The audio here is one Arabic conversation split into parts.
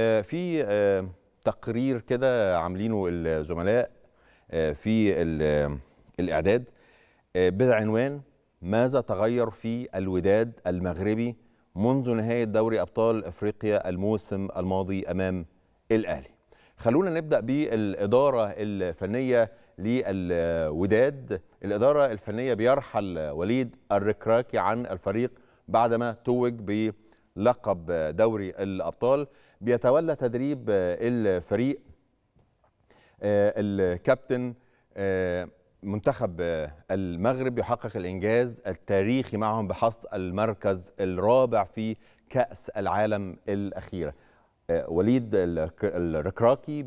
آه، في آه، تقرير كده عاملينه الزملاء آه، في الإعداد بعنوان ماذا تغير في الوداد المغربي منذ نهاية دوري أبطال أفريقيا الموسم الماضي أمام الأهلي خلونا نبدأ بالإدارة الفنية للوداد الإدارة الفنية بيرحل وليد الركراكي عن الفريق بعدما توج ب لقب دوري الأبطال بيتولى تدريب الفريق آه، الكابتن آه، منتخب آه، المغرب يحقق الإنجاز التاريخي معهم بحصد المركز الرابع في كأس العالم الأخيرة وليد الركراكي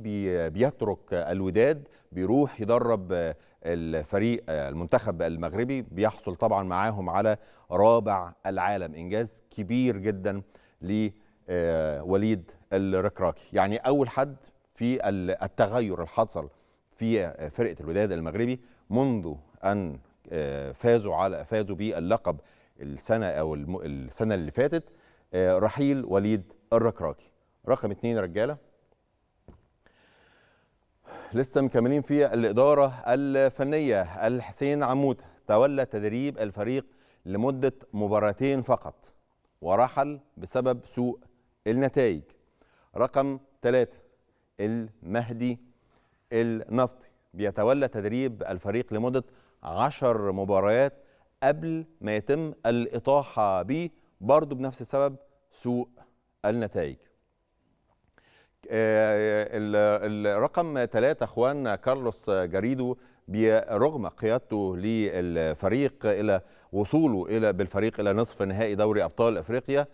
بيترك الوداد بيروح يدرب آه، الفريق آه، المنتخب المغربي بيحصل طبعا معاهم على رابع العالم انجاز كبير جدا لوليد آه، الركراكي يعني اول حد في التغير اللي حصل في فرقه الوداد المغربي منذ ان فازوا على فازوا باللقب السنه او السنه اللي فاتت رحيل وليد الركراكي رقم اتنين رجاله لسه مكملين في الإدارة الفنية الحسين عمود تولى تدريب الفريق لمدة مباراتين فقط ورحل بسبب سوء النتائج رقم ثلاثة المهدي النفطي بيتولى تدريب الفريق لمدة عشر مباريات قبل ما يتم الإطاحة به برضه بنفس السبب سوء النتائج آه، الرقم ثلاثة اخوان كارلوس جاريدو برغم قيادته للفريق الى وصوله الى بالفريق الى نصف نهائي دوري ابطال افريقيا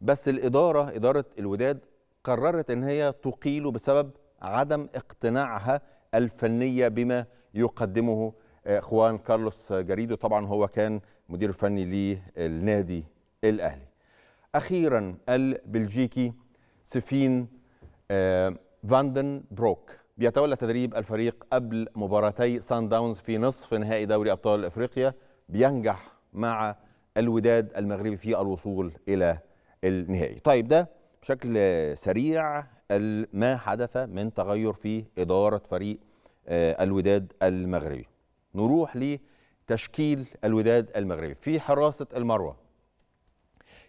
بس الاداره اداره الوداد قررت ان هي تقيله بسبب عدم اقتناعها الفنيه بما يقدمه اخوان كارلوس جاريدو طبعا هو كان مدير فني للنادي الاهلي اخيرا البلجيكي سفين فاندن بروك بيتولى تدريب الفريق قبل مباراتي سان داونز في نصف نهائي دوري ابطال افريقيا بينجح مع الوداد المغربي في الوصول الى النهائي طيب ده بشكل سريع ما حدث من تغير في اداره فريق آه، الوداد المغربي نروح لتشكيل الوداد المغربي في حراسه المروه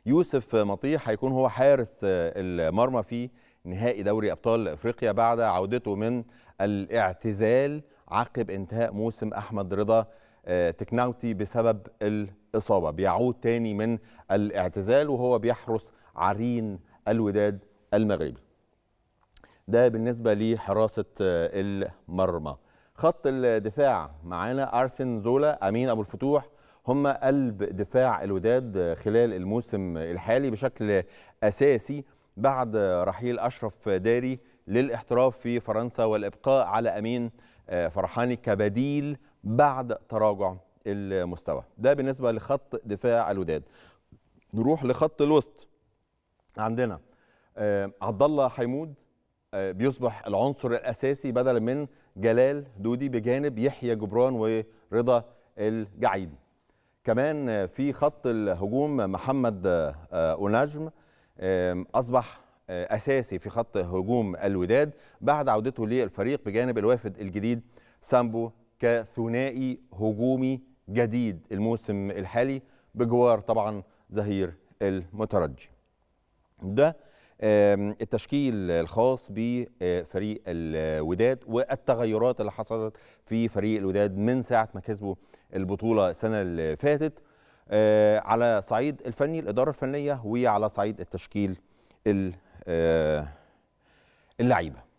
يوسف مطيح هيكون هو حارس آه، المرمى في نهائي دوري ابطال افريقيا بعد عودته من الاعتزال عقب انتهاء موسم احمد رضا آه، تكناوتي بسبب الاصابه بيعود تاني من الاعتزال وهو بيحرس عرين الوداد المغربي ده بالنسبه لحراسه آه، المرمى خط الدفاع معانا ارسن زولا امين ابو الفتوح هم قلب دفاع الوداد خلال الموسم الحالي بشكل اساسي بعد رحيل أشرف داري للاحتراف في فرنسا والإبقاء على أمين آه، فرحاني كبديل بعد تراجع المستوى ده بالنسبة لخط دفاع الوداد نروح لخط الوسط عندنا آه، عبد الله حيمود آه، بيصبح العنصر الأساسي بدلا من جلال دودي بجانب يحيى جبران ورضا الجعيدي كمان في خط الهجوم محمد أوناجم أصبح آه، أساسي في خط هجوم الوداد بعد عودته للفريق بجانب الوافد الجديد سامبو كثنائي هجومي جديد الموسم الحالي بجوار طبعا ظهير المترجي ده التشكيل الخاص بفريق الوداد والتغيرات اللي حصلت في فريق الوداد من ساعة ما كسبوا البطولة السنة اللي فاتت آه، على صعيد الفني الإدارة الفنية وعلى صعيد التشكيل آه، اللعيبة